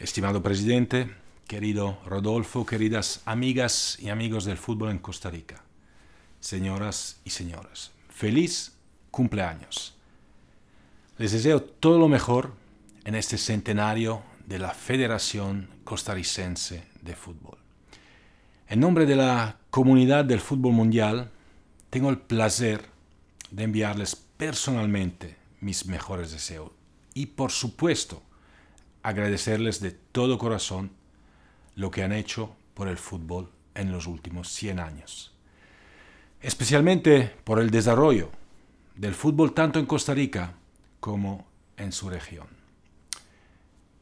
Estimado presidente, querido Rodolfo, queridas amigas y amigos del fútbol en Costa Rica, señoras y señores, feliz cumpleaños. Les deseo todo lo mejor en este centenario de la Federación Costarricense de Fútbol. En nombre de la comunidad del fútbol mundial, tengo el placer de enviarles personalmente mis mejores deseos y por supuesto agradecerles de todo corazón lo que han hecho por el fútbol en los últimos 100 años. Especialmente por el desarrollo del fútbol tanto en Costa Rica como en su región.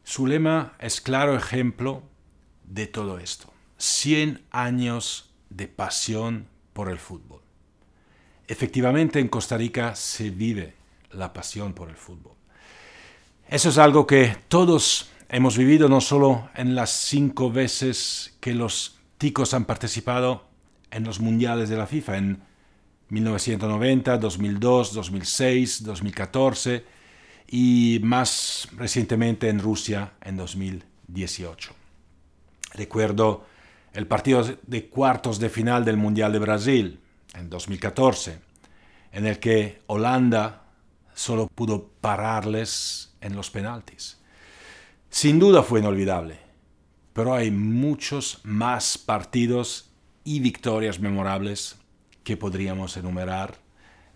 Su lema es claro ejemplo de todo esto. 100 años de pasión por el fútbol. Efectivamente en Costa Rica se vive la pasión por el fútbol. Eso es algo que todos hemos vivido, no solo en las cinco veces que los ticos han participado en los mundiales de la FIFA, en 1990, 2002, 2006, 2014 y más recientemente en Rusia en 2018. Recuerdo el partido de cuartos de final del Mundial de Brasil en 2014, en el que Holanda solo pudo pararles en los penaltis. Sin duda fue inolvidable, pero hay muchos más partidos y victorias memorables que podríamos enumerar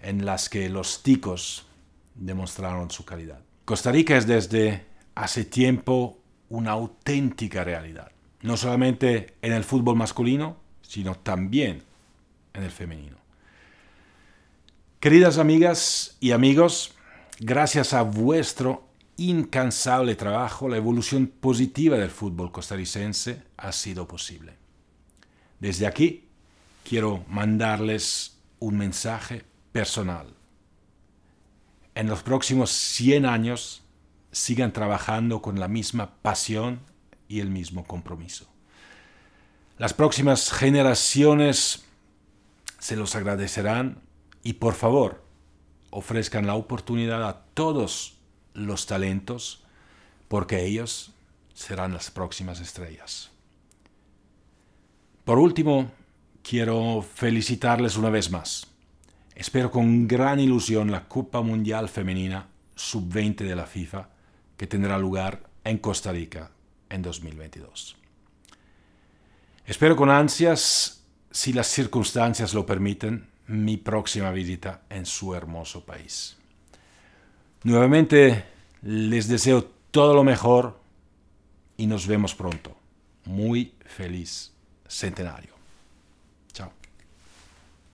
en las que los ticos demostraron su calidad. Costa Rica es desde hace tiempo una auténtica realidad, no solamente en el fútbol masculino, sino también en el femenino. Queridas amigas y amigos, gracias a vuestro incansable trabajo, la evolución positiva del fútbol costarricense ha sido posible. Desde aquí quiero mandarles un mensaje personal. En los próximos 100 años sigan trabajando con la misma pasión y el mismo compromiso. Las próximas generaciones se los agradecerán y por favor, ofrezcan la oportunidad a todos los talentos, porque ellos serán las próximas estrellas. Por último, quiero felicitarles una vez más. Espero con gran ilusión la Copa Mundial Femenina Sub-20 de la FIFA que tendrá lugar en Costa Rica en 2022. Espero con ansias, si las circunstancias lo permiten, mi próxima visita en su hermoso país. Nuevamente les deseo todo lo mejor y nos vemos pronto. Muy feliz centenario.